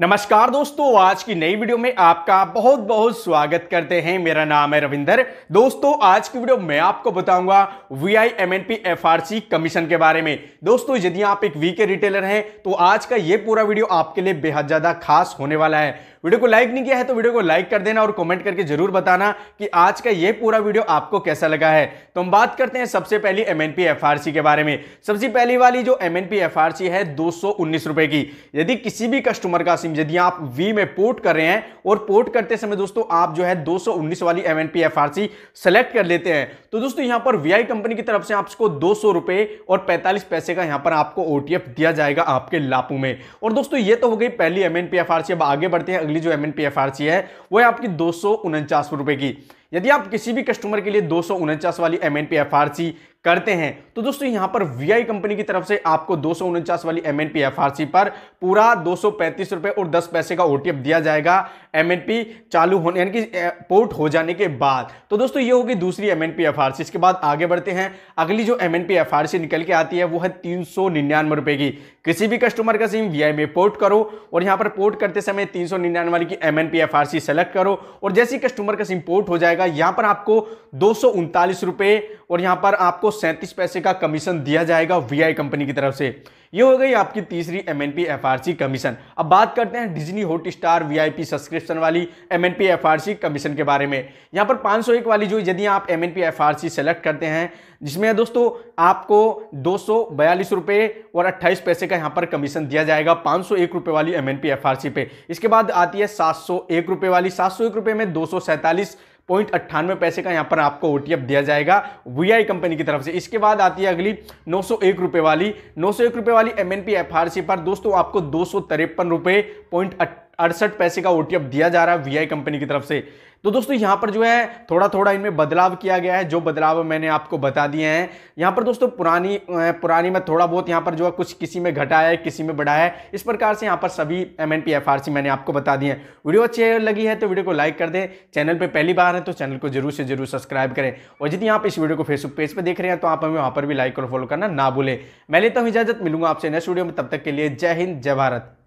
नमस्कार दोस्तों आज की नई वीडियो में आपका बहुत बहुत स्वागत करते हैं मेरा नाम है रविंदर दोस्तों आज की वीडियो मैं आपको बताऊंगा V I M N P F R C commission के बारे में दोस्तों यदि आप एक वी के रिटेलर हैं तो आज का ये पूरा वीडियो आपके लिए बेहद ज्यादा खास होने वाला है वीडियो को लाइक नहीं किया है तो वीडियो को लाइक कर देना और कमेंट करके जरूर बताना कि आज का ये पूरा वीडियो आपको कैसा लगा है तो हम बात करते हैं सबसे पहली एमएनपी एफआरसी के बारे में सबसे पहली वाली जो एमएनपी एफआरसी है दो रुपए की यदि किसी भी कस्टमर का सिम यदि आप वी में पोर्ट कर रहे हैं और पोर्ट करते समय दोस्तों आप जो है दो वाली एमएनपी एफआरसी सेलेक्ट कर लेते हैं तो दोस्तों यहां पर वीआई कंपनी की तरफ से आपको दो रुपए और पैंतालीस पैसे का यहां पर आपको ओटीएफ दिया जाएगा आपके लापू में और दोस्तों ये तो हो गई पहली एमएनपी एफआरसी अब आगे बढ़ते हैं अगली जो एम एन है वो है आपकी दो सौ की यदि आप किसी भी कस्टमर के लिए दो वाली एम एन करते हैं तो दोस्तों यहां पर वीआई कंपनी की तरफ से आपको दो वाली एम एन पर पूरा दो रुपए और 10 पैसे का ओटीएफ दिया जाएगा एम चालू होने यानी कि पोर्ट हो जाने के बाद तो दोस्तों ये होगी दूसरी एम एन इसके बाद आगे बढ़ते हैं अगली जो एम एन निकल के आती है वो है तीन सौ निन्यानवे रुपए की किसी भी कस्टमर का सिम वी में पोर्ट करो और यहां पर पोर्ट करते समय तीन सौ निन्यानवे की एम एन सेलेक्ट करो और जैसे ही कस्टमर का सिम पोर्ट हो जाएगा जाएगा यहां पर आपको दो रुपए और यहां पर आपको सैंतीस पैसे का कमीशन दिया जाएगा वीआई कंपनी की तरफ से ये हो गई आपकी तीसरी एम एन कमीशन अब बात करते हैं Disney Hotstar VIP subscription वाली एम एन कमीशन के बारे में यहाँ पर 501 वाली जो यदि आप एम एन सेलेक्ट करते हैं जिसमें है दोस्तों आपको दो रुपए और 28 पैसे का यहाँ पर कमीशन दिया जाएगा 501 रुपए वाली एम एन पे इसके बाद आती है सात रुपए वाली सात रुपए में दो पॉइंट अट्ठानवे पैसे का यहाँ पर आपको ओ दिया जाएगा वी कंपनी की तरफ से इसके बाद आती है अगली नौ रुपए वाली नौ रुपए वाली एम एन पर दोस्तों आपको दो सौ तिरपन रुपए पॉइंट अड़सठ पैसे का ओ दिया जा रहा है वी कंपनी की तरफ से तो दोस्तों यहाँ पर जो है थोड़ा थोड़ा इनमें बदलाव किया गया है जो बदलाव मैंने आपको बता दिए हैं यहाँ पर दोस्तों पुरानी पुरानी में थोड़ा बहुत यहाँ पर जो है कुछ किसी में घटा है किसी में बढ़ा है इस प्रकार से यहाँ पर सभी एम एन मैंने आपको बता दिए हैं वीडियो अच्छी लगी है तो वीडियो को लाइक कर दें चैनल पर पहली बार है तो चैनल को जरूर से जरूर सब्सक्राइब करें और यदि आप इस वीडियो को फेसबुक पेज पर देख रहे हैं तो आप हमें वहाँ पर भी लाइक और फॉलो करना ना भूलें मैं लेता हूँ इजाजत मिलूंगा आपसे नेक्स्ट वीडियो में तब तक के लिए जय हिंद जय भारत